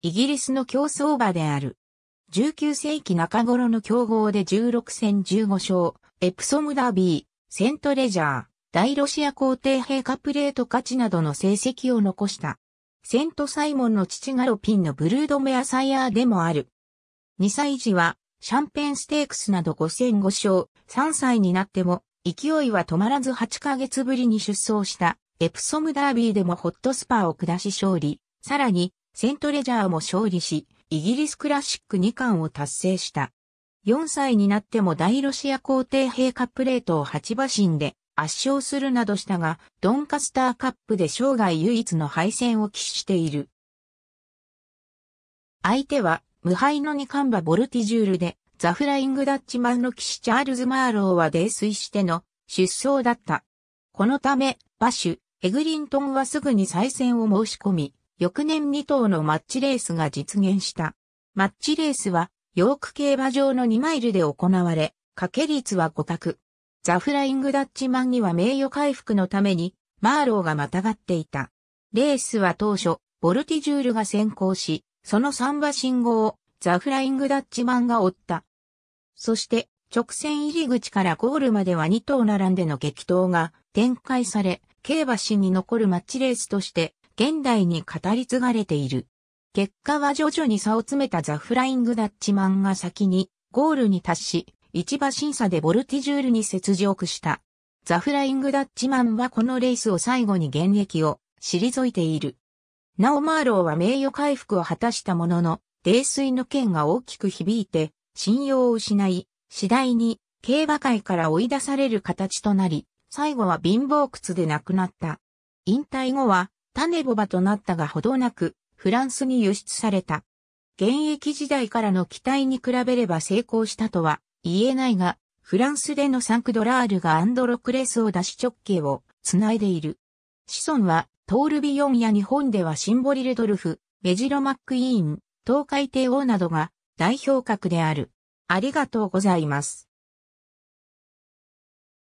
イギリスの競走馬である。19世紀中頃の競合で16戦15勝、エプソムダービー、セントレジャー、大ロシア皇帝陛下プレート勝ちなどの成績を残した。セントサイモンの父がロピンのブルードメアサイヤーでもある。2歳児は、シャンペンステークスなど5戦5勝、3歳になっても、勢いは止まらず8ヶ月ぶりに出走した、エプソムダービーでもホットスパーを下し勝利、さらに、セントレジャーも勝利し、イギリスクラシック2冠を達成した。4歳になっても大ロシア皇帝陛下プレートを8馬身で圧勝するなどしたが、ドンカスターカップで生涯唯一の敗戦を喫している。相手は、無敗の2冠馬ボルティジュールで、ザフライングダッチマンの騎士チャールズ・マーローは泥酔しての出走だった。このため、馬主、エグリントンはすぐに再戦を申し込み、翌年2頭のマッチレースが実現した。マッチレースは、ヨーク競馬場の2マイルで行われ、掛け率は5択。ザ・フライング・ダッチマンには名誉回復のために、マーローがまたがっていた。レースは当初、ボルティジュールが先行し、その3馬信号をザ・フライング・ダッチマンが追った。そして、直線入り口からゴールまでは2頭並んでの激闘が展開され、競馬史に残るマッチレースとして現代に語り継がれている。結果は徐々に差を詰めたザ・フライング・ダッチマンが先にゴールに達し、一場審査でボルティジュールに雪辱した。ザ・フライング・ダッチマンはこのレースを最後に現役を退いている。なおマーローは名誉回復を果たしたものの、泥酔の剣が大きく響いて、信用を失い、次第に競馬界から追い出される形となり、最後は貧乏靴で亡くなった。引退後は種ボバとなったがほどなく、フランスに輸出された。現役時代からの期待に比べれば成功したとは言えないが、フランスでのサンクドラールがアンドロクレスを出し直径を繋いでいる。子孫は、トールビヨンや日本ではシンボリルドルフ、メジロマックイーン、東海帝王などが代表格である。ありがとうございます。